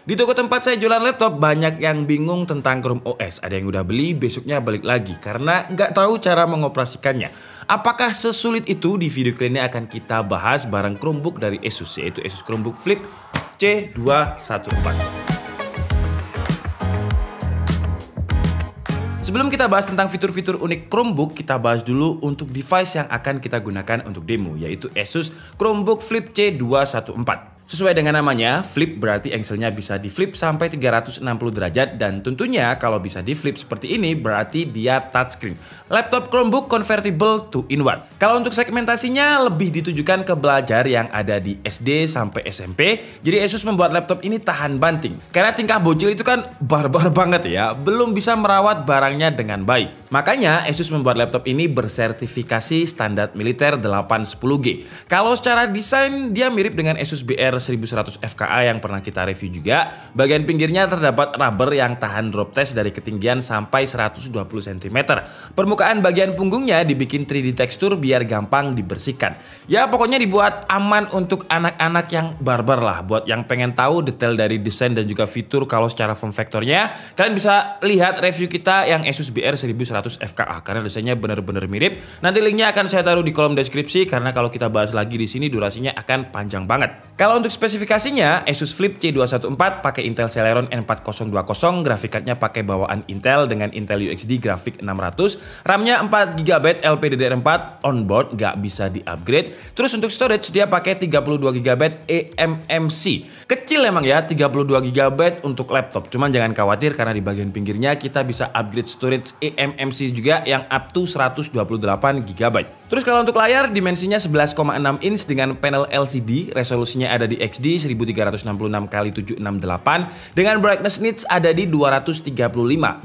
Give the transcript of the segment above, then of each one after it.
Di toko tempat saya jualan laptop, banyak yang bingung tentang Chrome OS. Ada yang udah beli, besoknya balik lagi karena nggak tahu cara mengoperasikannya. Apakah sesulit itu? Di video kali ini akan kita bahas barang Chromebook dari Asus, yaitu Asus Chromebook Flip C214. Sebelum kita bahas tentang fitur-fitur unik Chromebook, kita bahas dulu untuk device yang akan kita gunakan untuk demo, yaitu Asus Chromebook Flip C214. Sesuai dengan namanya, flip berarti engselnya bisa di flip sampai 360 derajat dan tentunya kalau bisa di flip seperti ini berarti dia touchscreen. Laptop Chromebook convertible to in one Kalau untuk segmentasinya lebih ditujukan ke belajar yang ada di SD sampai SMP. Jadi Asus membuat laptop ini tahan banting. Karena tingkah bocil itu kan barbar banget ya, belum bisa merawat barangnya dengan baik. Makanya Asus membuat laptop ini bersertifikasi standar militer 810G. Kalau secara desain dia mirip dengan Asus BR 1100 FKA yang pernah kita review juga. Bagian pinggirnya terdapat rubber yang tahan drop test dari ketinggian sampai 120 cm. Permukaan bagian punggungnya dibikin 3D tekstur biar gampang dibersihkan. Ya pokoknya dibuat aman untuk anak-anak yang barbar lah. Buat yang pengen tahu detail dari desain dan juga fitur kalau secara form factornya, kalian bisa lihat review kita yang Asus BR 1100 100 FKA karena desainnya benar-benar mirip. Nanti linknya akan saya taruh di kolom deskripsi karena kalau kita bahas lagi di sini durasinya akan panjang banget. Kalau untuk spesifikasinya, Asus Flip C214 pakai Intel Celeron N4020, grafik card-nya pakai bawaan Intel dengan Intel UHD grafik 600, RAM-nya 4 GB LPDDR4 onboard nggak bisa di-upgrade. Terus untuk storage dia pakai 32 GB eMMC. Kecil emang ya 32 GB untuk laptop. Cuman jangan khawatir karena di bagian pinggirnya kita bisa upgrade storage eMMC MC juga yang up to 128 GB. Terus kalau untuk layar dimensinya 11,6 inch dengan panel LCD, resolusinya ada di XD 1366 x 768 dengan brightness nits ada di 235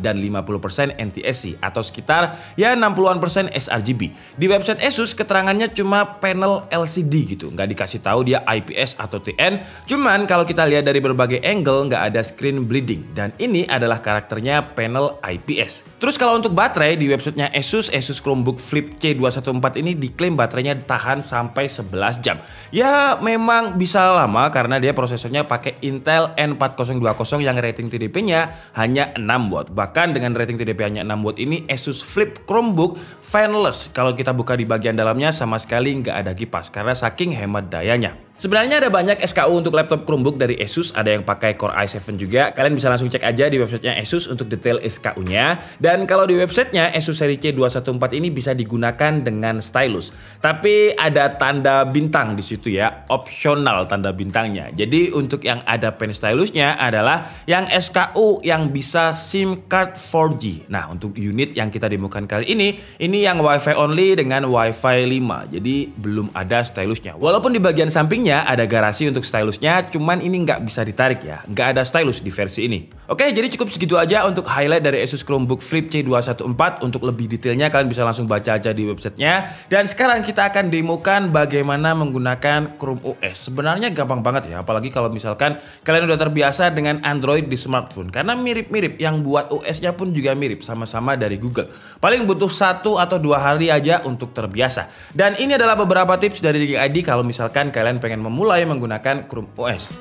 dan 50% NTSC atau sekitar ya 60-an persen sRGB. Di website Asus keterangannya cuma panel LCD gitu, nggak dikasih tahu dia IPS atau TN. Cuman kalau kita lihat dari berbagai angle nggak ada screen bleeding dan ini adalah karakternya panel IPS. Terus kalau untuk baterai di websitenya Asus, Asus Chromebook Flip C214 ini diklaim baterainya tahan sampai 11 jam. Ya memang bisa lama karena dia prosesornya pakai Intel N4020 yang rating TDP-nya hanya 6 watt. Bahkan dengan rating TDP hanya 6 watt ini Asus Flip Chromebook fanless. Kalau kita buka di bagian dalamnya sama sekali nggak ada kipas karena saking hemat dayanya. Sebenarnya ada banyak SKU untuk laptop Chromebook dari Asus, ada yang pakai Core i7 juga. Kalian bisa langsung cek aja di websitenya Asus untuk detail SKU-nya. Dan kalau di websitenya Asus seri C214 ini bisa digunakan dengan stylus. Tapi ada tanda bintang di situ ya, opsional tanda bintangnya. Jadi untuk yang ada pen stylusnya adalah yang SKU yang bisa SIM card 4G. Nah, untuk unit yang kita demokan kali ini, ini yang WiFi only dengan WiFi 5. Jadi belum ada stylusnya. Walaupun di bagian sampingnya ada garasi untuk stylusnya, cuman ini nggak bisa ditarik ya. Nggak ada stylus di versi ini. Oke, jadi cukup segitu aja untuk highlight dari Asus Chromebook Flip C214. Untuk lebih detailnya kalian bisa langsung baca aja di websitenya. Dan sekarang kita akan demokan bagaimana menggunakan Chrome OS. Sebenarnya gampang banget ya, apalagi kalau misalkan kalian udah terbiasa dengan Android di smartphone. Karena mirip-mirip, yang buat OS-nya pun juga mirip, sama-sama dari Google. Paling butuh satu atau dua hari aja untuk terbiasa. Dan ini adalah beberapa tips dari ID kalau misalkan kalian pengen memulai menggunakan Chrome OS.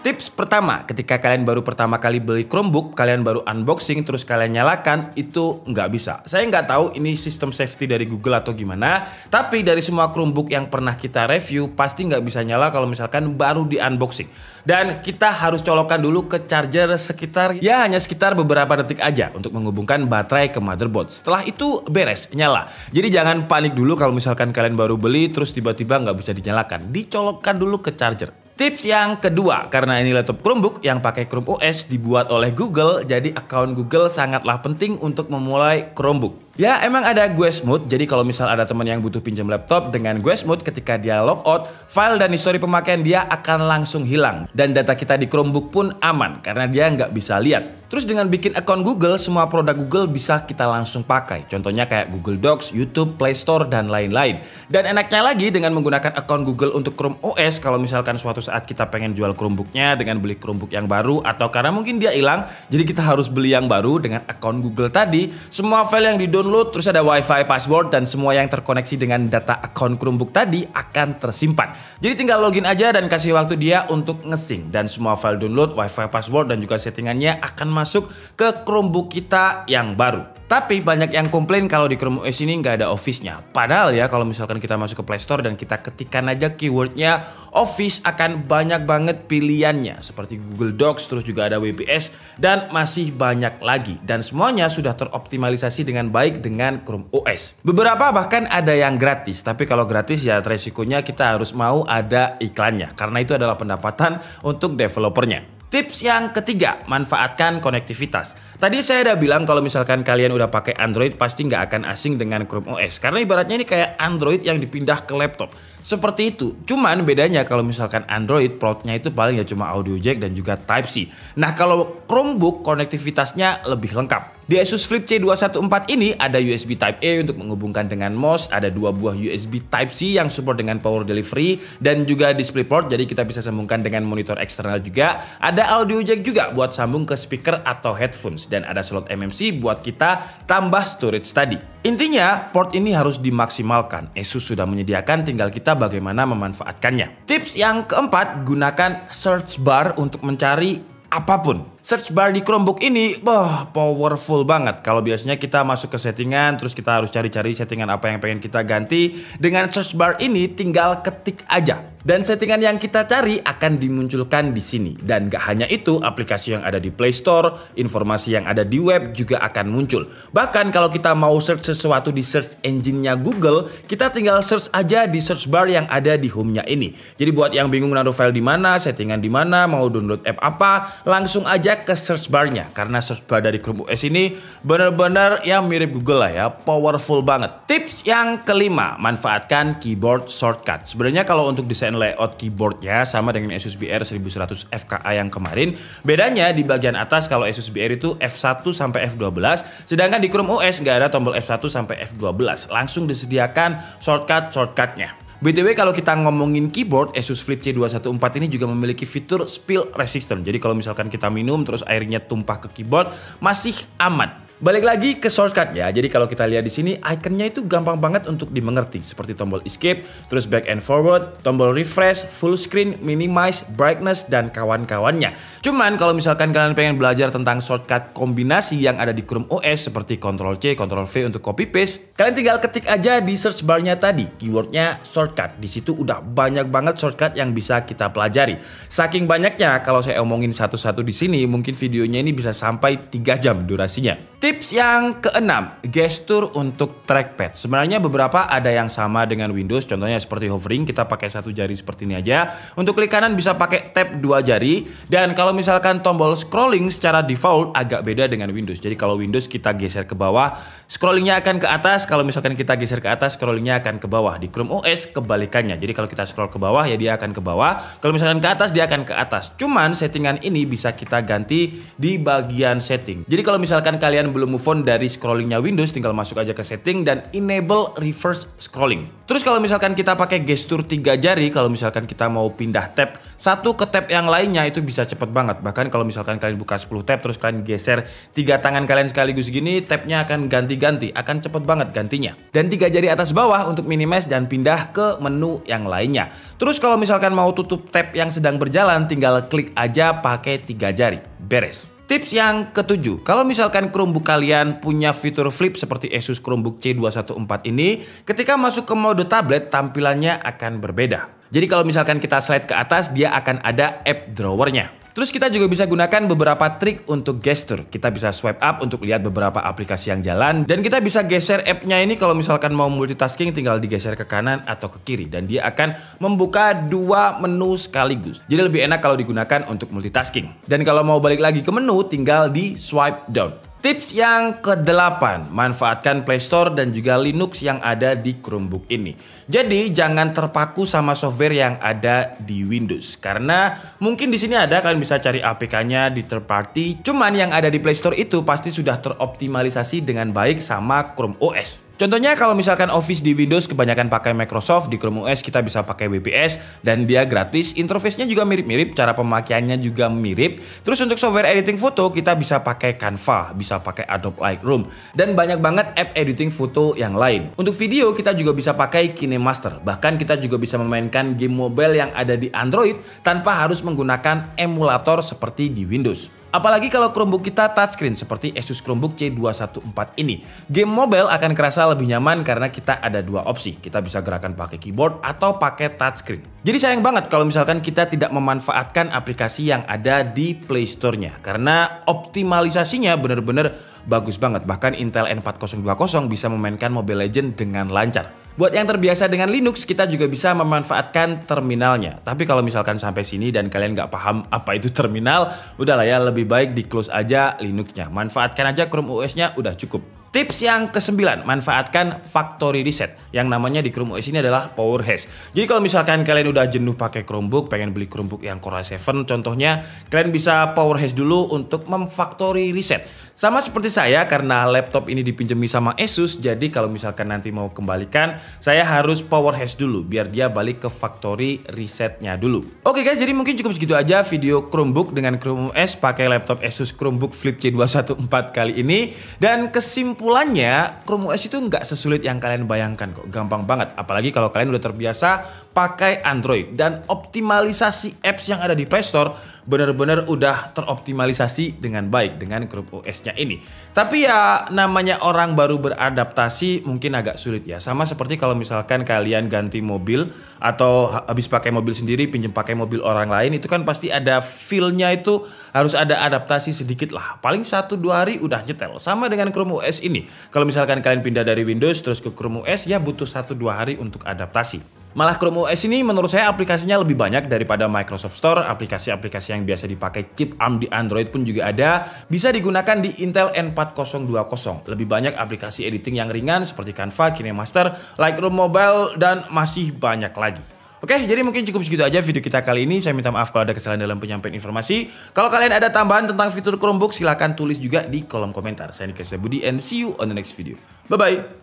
Tips pertama, ketika kalian baru pertama kali beli Chromebook, kalian baru unboxing, terus kalian nyalakan, itu nggak bisa. Saya nggak tahu ini sistem safety dari Google atau gimana, tapi dari semua Chromebook yang pernah kita review, pasti nggak bisa nyala kalau misalkan baru di unboxing. Dan kita harus colokan dulu ke charger sekitar, ya hanya sekitar beberapa detik aja untuk menghubungkan baterai ke motherboard. Setelah itu beres, nyala. Jadi jangan panik dulu kalau misalkan kalian baru beli, terus tiba-tiba nggak bisa dinyalakan. Dicolokkan dulu ke charger Tips yang kedua, karena ini laptop Chromebook yang pakai Chrome OS dibuat oleh Google, jadi account Google sangatlah penting untuk memulai Chromebook. Ya emang ada Guestmode, jadi kalau misal ada teman yang butuh pinjam laptop dengan Guestmode ketika dia log out, file dan history pemakaian dia akan langsung hilang. Dan data kita di Chromebook pun aman karena dia nggak bisa lihat. Terus dengan bikin akun Google, semua produk Google bisa kita langsung pakai. Contohnya kayak Google Docs, YouTube, Play Store, dan lain-lain. Dan enaknya lagi dengan menggunakan akun Google untuk Chrome OS, kalau misalkan suatu saat kita pengen jual Chromebooknya dengan beli Chromebook yang baru, atau karena mungkin dia hilang, jadi kita harus beli yang baru dengan akun Google tadi, semua file yang di download, terus ada wifi password, dan semua yang terkoneksi dengan data akun Chromebook tadi akan tersimpan. Jadi tinggal login aja dan kasih waktu dia untuk ngesing. Dan semua file download, wifi password, dan juga settingannya akan masuk ke Chromebook kita yang baru. Tapi banyak yang komplain kalau di Chrome OS ini nggak ada Office-nya. Padahal ya kalau misalkan kita masuk ke Play Store dan kita ketikkan aja keywordnya Office akan banyak banget pilihannya. Seperti Google Docs, terus juga ada WPS, dan masih banyak lagi. Dan semuanya sudah teroptimalisasi dengan baik dengan Chrome OS. Beberapa bahkan ada yang gratis. Tapi kalau gratis ya resikonya kita harus mau ada iklannya. Karena itu adalah pendapatan untuk developernya. Tips yang ketiga, manfaatkan konektivitas. Tadi saya udah bilang kalau misalkan kalian udah pakai Android pasti nggak akan asing dengan Chrome OS. Karena ibaratnya ini kayak Android yang dipindah ke laptop. Seperti itu. Cuman bedanya kalau misalkan Android portnya itu paling ya cuma audio jack dan juga Type-C. Nah kalau Chromebook konektivitasnya lebih lengkap. Di Asus Flip C214 ini ada USB Type-A untuk menghubungkan dengan mouse, ada dua buah USB Type-C yang support dengan power delivery dan juga DisplayPort jadi kita bisa sambungkan dengan monitor eksternal juga. Ada audio jack juga buat sambung ke speaker atau headphones dan ada slot MMC buat kita tambah storage tadi. Intinya, port ini harus dimaksimalkan. Asus sudah menyediakan, tinggal kita bagaimana memanfaatkannya. Tips yang keempat, gunakan search bar untuk mencari apapun. Search bar di Chromebook ini, wah powerful banget. Kalau biasanya kita masuk ke settingan, terus kita harus cari-cari settingan apa yang pengen kita ganti. Dengan search bar ini tinggal ketik aja. Dan settingan yang kita cari akan dimunculkan di sini. Dan gak hanya itu, aplikasi yang ada di Play Store, informasi yang ada di web juga akan muncul. Bahkan kalau kita mau search sesuatu di search engine-nya Google, kita tinggal search aja di search bar yang ada di home-nya ini. Jadi buat yang bingung naruh file di mana, settingan di mana, mau download app apa, langsung aja aja ke search barnya karena search bar dari Chrome OS ini benar-benar yang mirip Google lah ya, powerful banget. Tips yang kelima, manfaatkan keyboard shortcut. Sebenarnya kalau untuk desain layout keyboardnya sama dengan Asus BR 1100 FKA yang kemarin, bedanya di bagian atas kalau Asus BR itu F1 sampai F12, sedangkan di Chrome OS nggak ada tombol F1 sampai F12, langsung disediakan shortcut shortcutnya. BTW kalau kita ngomongin keyboard, Asus Flip C214 ini juga memiliki fitur spill resistant. Jadi kalau misalkan kita minum terus airnya tumpah ke keyboard, masih aman. Balik lagi ke shortcut ya. Jadi kalau kita lihat di sini ikonnya itu gampang banget untuk dimengerti seperti tombol escape, terus back and forward, tombol refresh, full screen, minimize, brightness dan kawan-kawannya. Cuman kalau misalkan kalian pengen belajar tentang shortcut kombinasi yang ada di Chrome OS seperti Ctrl C, Ctrl V untuk copy paste, kalian tinggal ketik aja di search barnya tadi keywordnya shortcut. Di situ udah banyak banget shortcut yang bisa kita pelajari. Saking banyaknya kalau saya omongin satu-satu di sini mungkin videonya ini bisa sampai 3 jam durasinya. Tips yang keenam, gestur untuk trackpad. Sebenarnya beberapa ada yang sama dengan Windows, contohnya seperti hovering, kita pakai satu jari seperti ini aja. Untuk klik kanan bisa pakai tab dua jari, dan kalau misalkan tombol scrolling secara default agak beda dengan Windows. Jadi kalau Windows kita geser ke bawah, scrollingnya akan ke atas, kalau misalkan kita geser ke atas, scrollingnya akan ke bawah. Di Chrome OS kebalikannya, jadi kalau kita scroll ke bawah ya dia akan ke bawah, kalau misalkan ke atas dia akan ke atas. Cuman settingan ini bisa kita ganti di bagian setting. Jadi kalau misalkan kalian belum move on dari scrollingnya Windows, tinggal masuk aja ke setting dan enable reverse scrolling. Terus kalau misalkan kita pakai gestur tiga jari, kalau misalkan kita mau pindah tab satu ke tab yang lainnya itu bisa cepet banget. Bahkan kalau misalkan kalian buka 10 tab terus kalian geser tiga tangan kalian sekaligus gini, tabnya akan ganti-ganti, akan cepet banget gantinya. Dan tiga jari atas bawah untuk minimize dan pindah ke menu yang lainnya. Terus kalau misalkan mau tutup tab yang sedang berjalan, tinggal klik aja pakai tiga jari. Beres. Tips yang ketujuh, kalau misalkan Chromebook kalian punya fitur flip seperti Asus Chromebook C214 ini, ketika masuk ke mode tablet tampilannya akan berbeda. Jadi kalau misalkan kita slide ke atas, dia akan ada app drawernya. Terus kita juga bisa gunakan beberapa trik untuk gesture. Kita bisa swipe up untuk lihat beberapa aplikasi yang jalan. Dan kita bisa geser app-nya ini kalau misalkan mau multitasking tinggal digeser ke kanan atau ke kiri. Dan dia akan membuka dua menu sekaligus. Jadi lebih enak kalau digunakan untuk multitasking. Dan kalau mau balik lagi ke menu tinggal di swipe down. Tips yang ke-8, manfaatkan Play Store dan juga Linux yang ada di Chromebook ini. Jadi jangan terpaku sama software yang ada di Windows karena mungkin di sini ada kalian bisa cari APK-nya di third party, cuman yang ada di Play Store itu pasti sudah teroptimalisasi dengan baik sama Chrome OS. Contohnya kalau misalkan Office di Windows kebanyakan pakai Microsoft, di Chrome OS kita bisa pakai WPS dan dia gratis. Interface-nya juga mirip-mirip, cara pemakaiannya juga mirip. Terus untuk software editing foto kita bisa pakai Canva, bisa pakai Adobe Lightroom dan banyak banget app editing foto yang lain. Untuk video kita juga bisa pakai KineMaster. Bahkan kita juga bisa memainkan game mobile yang ada di Android tanpa harus menggunakan emulator seperti di Windows. Apalagi kalau Chromebook kita touchscreen seperti Asus Chromebook C214 ini. Game mobile akan kerasa lebih nyaman karena kita ada dua opsi. Kita bisa gerakan pakai keyboard atau pakai touchscreen. Jadi sayang banget kalau misalkan kita tidak memanfaatkan aplikasi yang ada di Play Store-nya. Karena optimalisasinya benar-benar bagus banget. Bahkan Intel N4020 bisa memainkan Mobile Legends dengan lancar. Buat yang terbiasa dengan Linux, kita juga bisa memanfaatkan terminalnya. Tapi kalau misalkan sampai sini dan kalian nggak paham apa itu terminal, udahlah ya lebih baik di close aja Linuxnya. Manfaatkan aja Chrome OS-nya udah cukup. Tips yang kesembilan, manfaatkan factory reset. Yang namanya di Chrome OS ini adalah power hash. Jadi kalau misalkan kalian udah jenuh pakai Chromebook, pengen beli Chromebook yang Core i7 contohnya, kalian bisa power hash dulu untuk memfactory reset. Sama seperti saya karena laptop ini dipinjami sama Asus, jadi kalau misalkan nanti mau kembalikan, saya harus power hash dulu biar dia balik ke factory resetnya dulu. Oke guys, jadi mungkin cukup segitu aja video Chromebook dengan Chrome OS pakai laptop Asus Chromebook Flip C214 kali ini dan kesimpulan Kesimpulannya, Chrome OS itu nggak sesulit yang kalian bayangkan kok. Gampang banget. Apalagi kalau kalian udah terbiasa pakai Android. Dan optimalisasi apps yang ada di Play Store benar-benar udah teroptimalisasi dengan baik dengan grup OS-nya ini. Tapi ya namanya orang baru beradaptasi mungkin agak sulit ya. Sama seperti kalau misalkan kalian ganti mobil atau habis pakai mobil sendiri pinjam pakai mobil orang lain itu kan pasti ada feel-nya itu harus ada adaptasi sedikit lah. Paling 1 2 hari udah nyetel. Sama dengan Chrome OS ini. Kalau misalkan kalian pindah dari Windows terus ke Chrome OS ya butuh 1 2 hari untuk adaptasi. Malah Chrome OS ini menurut saya aplikasinya lebih banyak daripada Microsoft Store, aplikasi-aplikasi yang biasa dipakai chip ARM di Android pun juga ada, bisa digunakan di Intel N4020. Lebih banyak aplikasi editing yang ringan seperti Canva, KineMaster, Lightroom Mobile, dan masih banyak lagi. Oke, jadi mungkin cukup segitu aja video kita kali ini. Saya minta maaf kalau ada kesalahan dalam penyampaian informasi. Kalau kalian ada tambahan tentang fitur Chromebook, silahkan tulis juga di kolom komentar. Saya Nikita Budi and see you on the next video. Bye-bye!